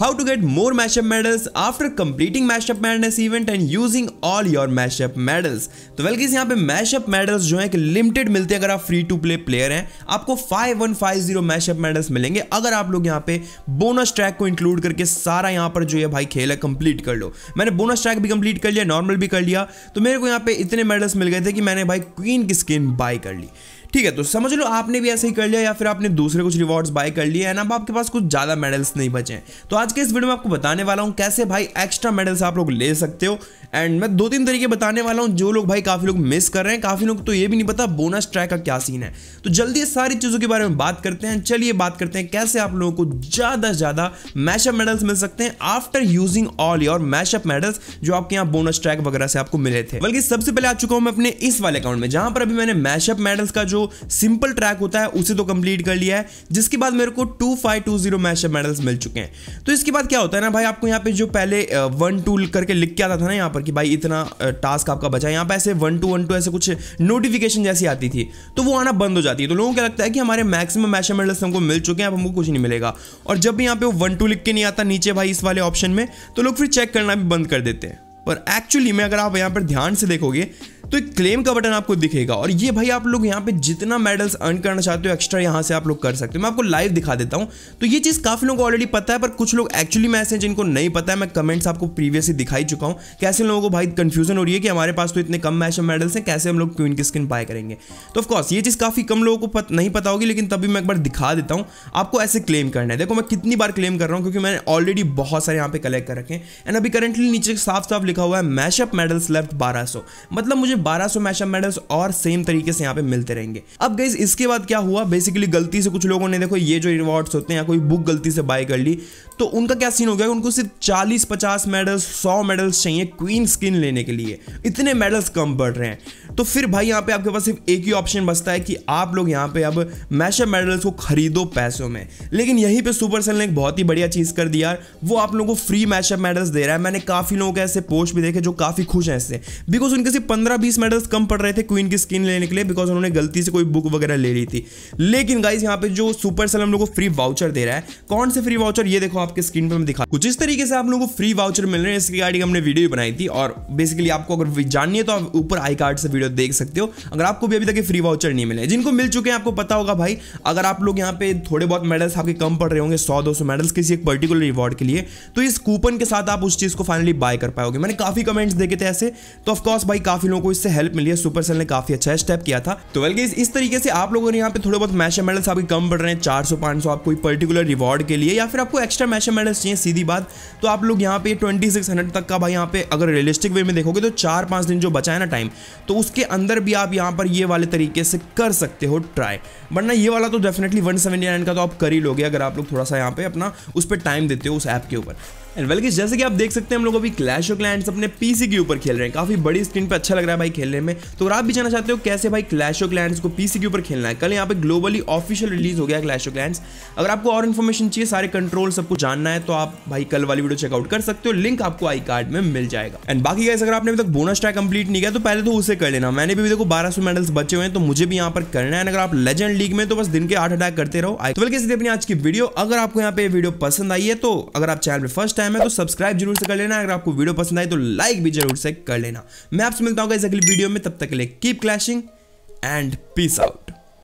how to get more mashup medals after completing mashup madness event and using all your mashup medals तो वेलकीज यहाँ पे mashup medals जो है कि limited मिलते हैं अगर आप फ्री टू प्ले प्लेयर हैं आपको 5150 mashup medals मिलेंगे अगर आप लोग यहाँ पे बोनस ट्रैक को इंक्लूड करके सारा यहाँ पर जो है भाई खेल है कंप्लीट कर लो मैंने बोनस ट्रैक भी कंप्लीट कर लिया नॉर्मल भी कर लिया तो मेरे को यहाँ पे इतने मेडल्स मिल गए थे कि मैंने भाई क्वीन की स्किन बाय कर ली ठीक है तो समझ लो आपने भी ऐसे ही कर लिया या फिर आपने दूसरे कुछ रिवॉर्ड्स बाय कर लिए एंड अब आपके पास कुछ ज़्यादा मेडल्स नहीं बचे हैं तो आज के इस वीडियो में आपको बताने वाला हूँ कैसे भाई एक्स्ट्रा मेडल्स आप लोग ले सकते हो एंड मैं दो तीन तरीके बताने वाला हूँ जो लोग भाई काफ़ी लोग मिस कर रहे हैं काफ़ी लोग तो ये भी नहीं पता बोनस ट्रैक का क्या सीन है तो जल्दी सारी चीज़ों के बारे में बात करते हैं चलिए बात करते हैं कैसे आप लोगों को ज़्यादा से ज़्यादा मैशअप मेडल्स मिल सकते हैं after using all your mashup medals जो आपके यहाँ बोनस ट्रैक वगैरह से आपको मिले थे बल्कि सबसे पहले आ चुका हूं मैं अपने इस वाले अकाउंट में जहां पर अभी मैंने मैशअप मेडल्स का जो सिंपल ट्रैक होता है उसे तो कंप्लीट कर लिया है जिसके बाद मेरे को two five two zero matchup medals मिल चुके हैं तो इसके बाद क्या होता है ना भाई आपको यहाँ पे जो पहले वन टू करके लिख के आता था ना यहाँ पर कि भाई इतना टास्क आपका बचा यहाँ पर ऐसे वन टू वन टू ऐसे कुछ नोटिफिकेशन जैसी आती थी तो वो आना बंद हो जाती है तो लोगों को लगता है कि हमारे मैक्सिमम मैचअप मेडल्स हमको मिल चुके हैं अब हमको कुछ नहीं मिलेगा और जब भी यहाँ पे वन टू लिख के नहीं आता नीचे भाई इस वाले ऑप्शन में तो लोग फिर चेक करना भी बंद कर देते हैं पर एक्चुअली में अगर आप यहाँ पर ध्यान से देखोगे तो एक क्लेम का बटन आपको दिखेगा और ये भाई आप लोग यहाँ पे जितना मेडल्स अर्न करना चाहते हो एक्स्ट्रा यहाँ से आप लोग कर सकते हो मैं आपको लाइव दिखा देता हूँ तो ये चीज़ काफ़ी लोगों को ऑलरेडी पता है पर कुछ लोग एक्चुअली मैं ऐसे जिनको नहीं पता है मैं कमेंट्स आपको प्रीवियसली दिखाई चुका हूँ कैसे लोगों को भाई कन्फ्यूजन हो रही है कि हमारे पास तो इतने कम मैच मेडल्स हैं कैसे हम लोग क्वीन की स्किन बाय करेंगे तो ऑफकोर्स ये चीज़ काफ़ी कम लोगों को नहीं पता होगी लेकिन तभी मैं एक बार दिखा देता हूँ आपको ऐसे क्लेम करना है देखो मैं कितनी बार क्लेम कर रहा हूँ क्योंकि मैंने ऑलरेडी बहुत सारे यहाँ पे कलेक्ट कर रखे हैं एंड अभी करंटली नीचे साफ साफ लिखा हुआ है मैशअप मेडल्स लेफ्ट बारह मतलब मुझे बारह 1200 मैचअप मेडल्स और सेम तरीके से यहाँ पे मिलते रहेंगे अब गई इसके बाद क्या हुआ बेसिकली गलती से कुछ लोगों ने देखो ये जो रिवॉर्ड्स होते हैं कोई बुक गलती से बाय कर ली तो उनका क्या सीन हो गया उनको सिर्फ चालीस पचास मेडल्स सौ मेडल्स चाहिए क्वीन स्किन लेने के लिए इतने मेडल्स कम बढ़ रहे हैं तो फिर भाई यहाँ पे आपके पास सिर्फ एक ही ऑप्शन बचता है कि आप लोग यहाँ पे अब मैशअप मेडल्स को खरीदो पैसों में लेकिन यहीं पे सेल ने एक बहुत ही बढ़िया चीज़ कर दिया वो आप लोगों को फ्री मैशअप मेडल्स दे रहा है मैंने काफ़ी लोगों के ऐसे पोस्ट भी देखे जो काफ़ी खुश हैं इससे बिकॉज उनके सिर्फ पंद्रह बीस मेडल्स कम पड़ रहे थे क्वीन की स्किन लेने के लिए बिकॉज उन्होंने गलती से कोई बुक वगैरह ले ली थी लेकिन गाइज यहाँ पे जो सुपर सेल हम लोग को फ्री वाउचर दे रहा है कौन से फ्री वाउचर ये देखो आपके स्क्रीन पर दिखा कुछ इस तरीके से आप लोगों को फ्री वाउचर मिल रहे हैं इसकी गाड़ी हमने वीडियो बनाई थी और बेसिकली आपको अगर जाननी है तो आप ऊपर आई कार्ड से वीडियो वीडियो देख सकते हो अगर आपको भी अभी तक फ्री वाउचर नहीं मिले जिनको मिल चुके हैं आपको पता होगा भाई अगर आप लोग यहाँ पे थोड़े बहुत मेडल्स आपके कम पड़ रहे होंगे सौ दो मेडल्स किसी एक पर्टिकुलर रिवॉर्ड के लिए तो इस कूपन के साथ आप उस चीज़ को फाइनली बाय कर पाओगे मैंने काफ़ी कमेंट्स देखे थे ऐसे तो ऑफकोर्स भाई काफ़ी लोगों को इससे हेल्प मिली है सुपरसेल ने काफ़ी अच्छा स्टेप किया था तो बल्कि इस तरीके से आप लोगों ने यहाँ पे थोड़े बहुत मैच मेडल्स आपके कम पड़ रहे हैं चार सौ पांच सौ आप कोई पर्टिकुलर रिवॉर्ड के लिए या फिर आपको एक्स्ट्रा मैच मेडल्स चाहिए सीधी बात तो आप लोग यहाँ पे ट्वेंटी सिक्स हंड्रेड तक का भाई यहाँ पे अगर रियलिस्टिक वे में देखोगे तो चार पांच दिन जो बचा है ना टाइम तो उस उसके अंदर भी आप यहाँ पर ये वाले तरीके से कर सकते हो ट्राई वरना ये वाला तो डेफिनेटली वन का तो आप कर ही लोगे अगर आप लोग थोड़ा सा यहाँ पे अपना उस पर टाइम देते हो उस ऐप के ऊपर एंड वेल जैसे कि आप देख सकते हैं हम लोग अभी क्लैश ऑफ क्लैंड अपने पीसी के ऊपर खेल रहे हैं काफी बड़ी स्क्रीन पे अच्छा लग रहा है भाई खेलने में तो आप भी जाना चाहते हो कैसे भाई क्लैश ऑफ क्लैंड को पीसी के ऊपर खेलना है कल यहाँ पे ग्लोबली ऑफिशियल रिलीज हो गया क्लैश ऑफ क्लैंड अगर आपको और इन्फॉर्मेशन चाहिए सारे कंट्रोल सबको जानना है तो आप भाई कल वाली वीडियो चेकआउट कर सकते हो लिंक आपको आई कार्ड में मिल जाएगा एंड बाकी गैस अगर आपने अभी तक बोनस ट्रैक कंप्लीट नहीं किया तो पहले तो उसे कर लेना मैंने भी देखो बारह मेडल्स बचे हुए तो मुझे भी यहाँ पर करना है अगर आप लेजेंड लीग में तो बस दिन के आठ अटैक करते रहो तो वेल अपनी आज की वीडियो अगर आपको यहाँ पे वीडियो पसंद आई है तो अगर आप चैनल पर फर्स्ट टाइम चैनल में तो सब्सक्राइब जरूर से कर लेना अगर आपको वीडियो पसंद आई तो लाइक भी जरूर से कर लेना मैं आपसे मिलता हूँ इस अगली वीडियो में तब तक के लिए keep clashing and peace out